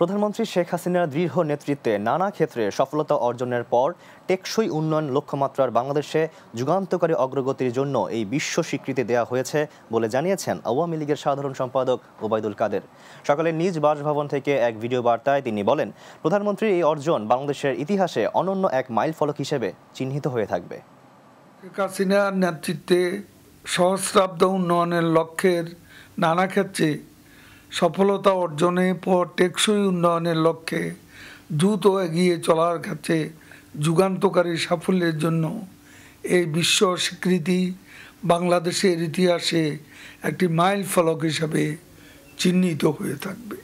প্রধানমন্ত্রী শেখ হাসিনার দৃঢ় নেতৃত্বে নানা ক্ষেত্রে সফলতা অর্জনের পর টেকসই উন্নয়ন লক্ষ্যমাত্রার বাংলাদেশে যুগান্তকারী অগ্রগতির জন্য এই বিশ্ব স্বীকৃতি দেওয়া হয়েছে বলে জানিয়েছেন আওয়ামী লীগের সাধারণ সম্পাদক ওবায়দুল কাদের সকালে নিজ বাসভবন থেকে এক ভিডিও বার্তায় তিনি বলেন প্রধানমন্ত্রীর এই অর্জন বাংলাদেশের ইতিহাসে অনন্য এক মাইল ফলক হিসেবে চিহ্নিত হয়ে থাকবে শেখ হাসিনার নেতৃত্বে সহস্রাব্দ উন্নয়নের লক্ষ্যের নানা ক্ষেত্রে সফলতা অর্জনে পর টেকসই উন্নয়নের লক্ষ্যে দ্রুত এগিয়ে চলার ক্ষেত্রে যুগান্তকারী সাফল্যের জন্য এই বিশ্ব স্বীকৃতি বাংলাদেশের ইতিহাসে একটি মাইল ফলক হিসাবে চিহ্নিত হয়ে থাকবে